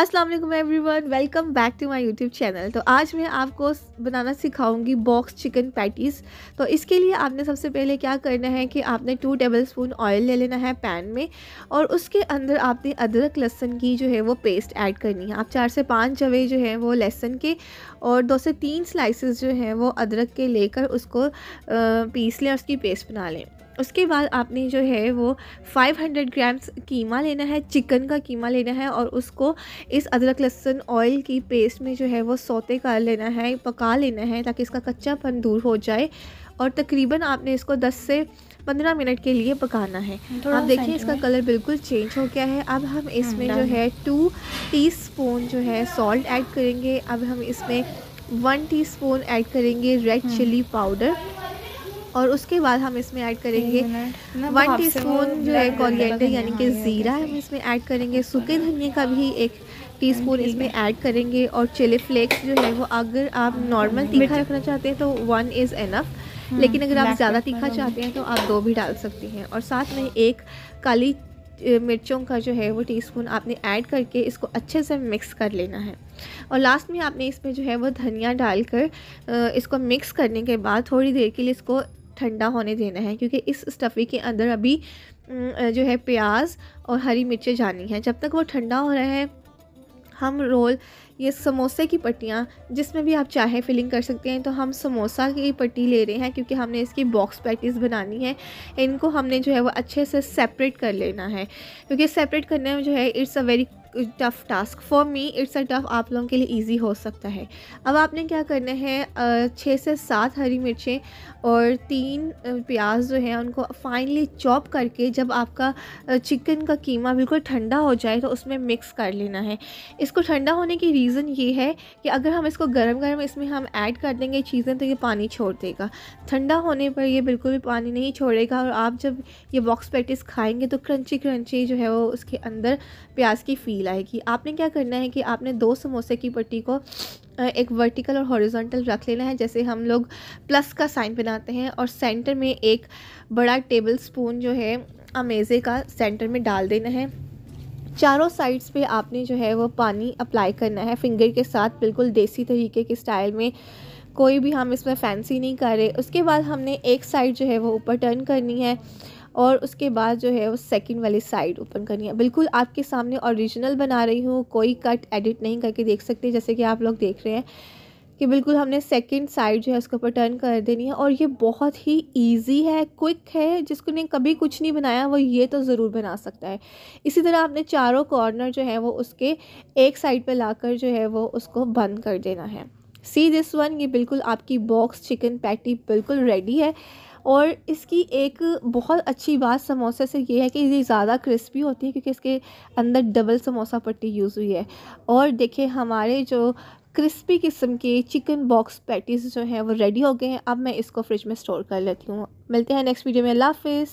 अस्सलाम वालेकुम everyone welcome back to my YouTube channel तो आज मैं आपको बनाना सिखाऊंगी बॉक्स चिकन पैटीज़ तो इसके लिए आपने सबसे पहले क्या करना है कि आपने टू टेबल स्पून ऑयल ले लेना है पैन में और उसके अंदर आपने अदरक लहसन की जो है वो पेस्ट ऐड करनी है आप चार से पाँच जवे जो है वो लहसन के और दो से तीन स्लाइसिस जो हैं वो अदरक के लेकर उसको पीस लें उसकी पेस्ट बना लें उसके बाद आपने जो है वो 500 ग्राम्स कीमा लेना है चिकन का कीमा लेना है और उसको इस अदरक लहसुन ऑयल की पेस्ट में जो है वो सोते कर लेना है पका लेना है ताकि इसका कच्चापन दूर हो जाए और तकरीबन आपने इसको 10 से 15 मिनट के लिए पकाना है आप देखिए इसका कलर बिल्कुल चेंज हो गया है अब हम हाँ, इसमें जो है टू टीस्पून जो है सॉल्ट ऐड करेंगे अब हम इसमें वन टीस्पून ऐड करेंगे रेड चिली पाउडर और उसके बाद हम इसमें ऐड करेंगे वन टी स्पून जो है कोरिएंडर यानी हाँ, कि ज़ीरा हम इसमें ऐड करेंगे सूखे धनिया का भी एक टीस्पून इसमें ऐड करेंगे और चिली फ्लेक्स जो है वो अगर आप नॉर्मल तीखा रखना चाहते हैं तो वन इज़ इनफ़ लेकिन अगर आप ज़्यादा तीखा चाहते हैं तो आप दो भी डाल सकती हैं और साथ में एक काली मिर्चों का जो है वो टीस्पून आपने ऐड करके इसको अच्छे से मिक्स कर लेना है और लास्ट में आपने इसमें जो है वो धनिया डालकर इसको मिक्स करने के बाद थोड़ी देर के लिए इसको ठंडा होने देना है क्योंकि इस स्टफ़ी के अंदर अभी जो है प्याज और हरी मिर्चें जानी हैं जब तक वो ठंडा हो रहा है हम रोल ये समोसे की पट्टियाँ जिसमें भी आप चाहे फिलिंग कर सकते हैं तो हम समोसा की पट्टी ले रहे हैं क्योंकि हमने इसकी बॉक्स पैटीज़ बनानी है इनको हमने जो है वो अच्छे से सेपरेट कर लेना है क्योंकि सेपरेट करने में जो है it's a very tough task for me it's a tough आप लोगों के लिए इजी हो सकता है अब आपने क्या करना है छः से सात हरी मिर्चें और तीन प्याज जो है उनको फाइनली चॉप करके जब आपका चिकन का कीमा बिल्कुल ठंडा हो जाए तो उसमें मिक्स कर लेना है इसको ठंडा होने की रीज़न ये है कि अगर हम इसको गर्म गर्म इसमें हम ऐड कर देंगे चीज़ें तो ये पानी छोड़ देगा ठंडा होने पर यह बिल्कुल भी पानी नहीं छोड़ेगा और आप जब ये बॉक्स पैटिस खाएँगे तो क्रंची क्रंची जो है वो उसके अंदर प्याज की फीस ढीला है कि आपने क्या करना है कि आपने दो समोसे की पट्टी को एक वर्टिकल और हॉरिजॉन्टल रख लेना है जैसे हम लोग प्लस का साइन बनाते हैं और सेंटर में एक बड़ा टेबल स्पून जो है अमेज़े का सेंटर में डाल देना है चारों साइड्स पे आपने जो है वो पानी अप्लाई करना है फिंगर के साथ बिल्कुल देसी तरीके के स्टाइल में कोई भी हम इसमें फैंसी नहीं कर रहे उसके बाद हमने एक साइड जो है वो ऊपर टर्न करनी है और उसके बाद जो है वो सेकंड वाली साइड ओपन करनी है बिल्कुल आपके सामने ओरिजिनल बना रही हूँ कोई कट एडिट नहीं करके देख सकते जैसे कि आप लोग देख रहे हैं कि बिल्कुल हमने सेकंड साइड जो है उसके ऊपर टर्न कर देनी है और ये बहुत ही इजी है क्विक है जिसको ने कभी कुछ नहीं बनाया वो ये तो ज़रूर बना सकता है इसी तरह आपने चारों कॉर्नर जो है वो उसके एक साइड पे लाकर जो है वो उसको बंद कर देना है सी दिस वन ये बिल्कुल आपकी बॉक्स चिकन पैटी बिल्कुल रेडी है और इसकी एक बहुत अच्छी बात समोसे से ये है कि ये ज़्यादा क्रिस्पी होती है क्योंकि इसके अंदर डबल समोसा पट्टी यूज़ हुई है और देखिए हमारे जो क्रिस्पी किस्म के चिकन बॉक्स पैटीज़ जो हैं वो रेडी हो गए हैं अब मैं इसको फ्रिज में स्टोर कर लेती हूँ मिलते हैं नेक्स्ट वीडियो में अल्लाह हाफिज़